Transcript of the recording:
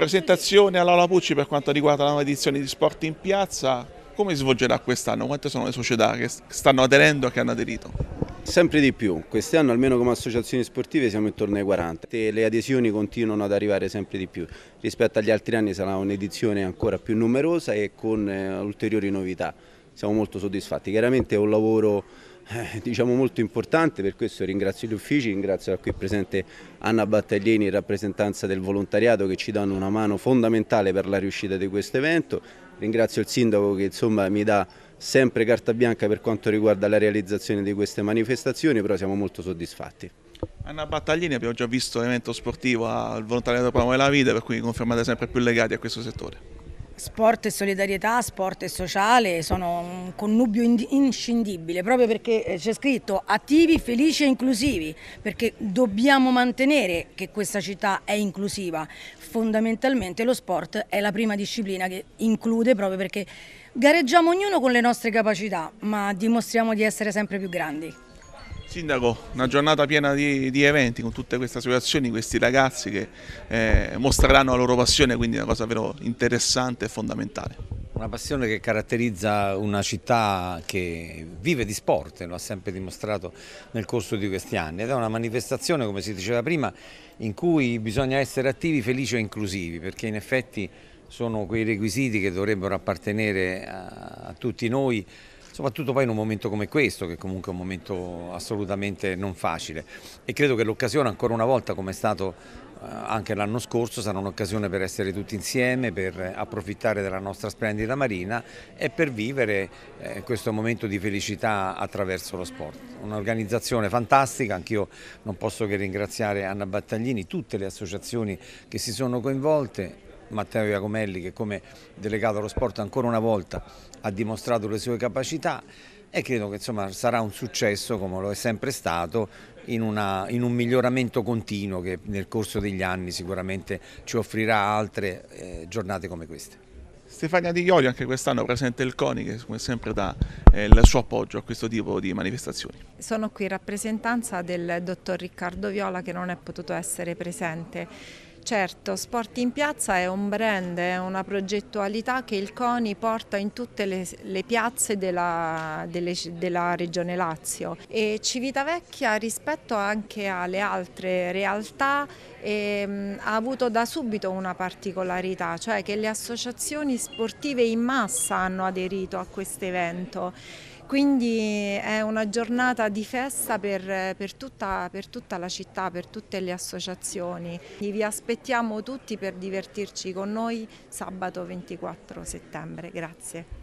Presentazione a Lola Pucci per quanto riguarda la nuova edizione di Sport in Piazza, come si svolgerà quest'anno? Quante sono le società che stanno aderendo e che hanno aderito? Sempre di più, quest'anno almeno come associazioni sportive siamo intorno ai 40 e le adesioni continuano ad arrivare sempre di più, rispetto agli altri anni sarà un'edizione ancora più numerosa e con eh, ulteriori novità, siamo molto soddisfatti, chiaramente è un lavoro eh, diciamo molto importante, per questo ringrazio gli uffici, ringrazio la qui presente Anna Battaglini in rappresentanza del volontariato che ci danno una mano fondamentale per la riuscita di questo evento, ringrazio il sindaco che insomma mi dà sempre carta bianca per quanto riguarda la realizzazione di queste manifestazioni, però siamo molto soddisfatti. Anna Battaglini abbiamo già visto l'evento sportivo al volontariato Paolo della Vida, per cui confermate sempre più legati a questo settore. Sport e solidarietà, sport e sociale sono un connubio inscindibile, proprio perché eh, c'è scritto attivi, felici e inclusivi, perché dobbiamo mantenere che questa città è inclusiva. Fondamentalmente lo sport è la prima disciplina che include proprio perché gareggiamo ognuno con le nostre capacità, ma dimostriamo di essere sempre più grandi. Sindaco, una giornata piena di, di, eventi con tutte queste associazioni, questi ragazzi che eh, mostreranno la loro passione, quindi una cosa vero interessante e fondamentale. Una passione che caratterizza una città che vive di sport, lo ha sempre dimostrato nel corso di questi anni ed è una manifestazione, come si diceva prima, in cui bisogna essere attivi, felici e inclusivi perché in effetti sono quei requisiti che dovrebbero appartenere a, a tutti noi soprattutto poi in un momento come questo, che comunque è un momento assolutamente non facile. E credo che l'occasione, ancora una volta, come è stato eh, anche l'anno scorso, sarà un'occasione per essere tutti insieme, per approfittare della nostra splendida marina e per vivere eh, questo momento di felicità attraverso lo sport. Un'organizzazione fantastica, anch'io non posso che ringraziare Anna Battaglini, tutte le associazioni che si sono coinvolte, Matteo Iacomelli che come delegato allo sport ancora una volta ha dimostrato le sue capacità e credo che insomma, sarà un successo come lo è sempre stato in, una, in, un miglioramento continuo che nel corso degli anni sicuramente ci offrirà altre eh, giornate come queste. Stefania Di Iolio anche quest'anno presente il CONI che come sempre dà eh, il suo appoggio a questo tipo di manifestazioni. Sono qui in rappresentanza del dottor Riccardo Viola che non è potuto essere presente Certo, Sport in Piazza è un brand, è una progettualità che il CONI porta in tutte le, le piazze della, delle, della, regione Lazio e Civitavecchia rispetto anche alle altre realtà e, ehm, mh, ha avuto da subito una particolarità, cioè che le associazioni sportive in massa hanno aderito a questo evento quindi è una giornata di festa per, per, tutta, per tutta, la città, per tutte le associazioni. Vi aspettiamo tutti per divertirci con noi sabato 24 settembre. Grazie.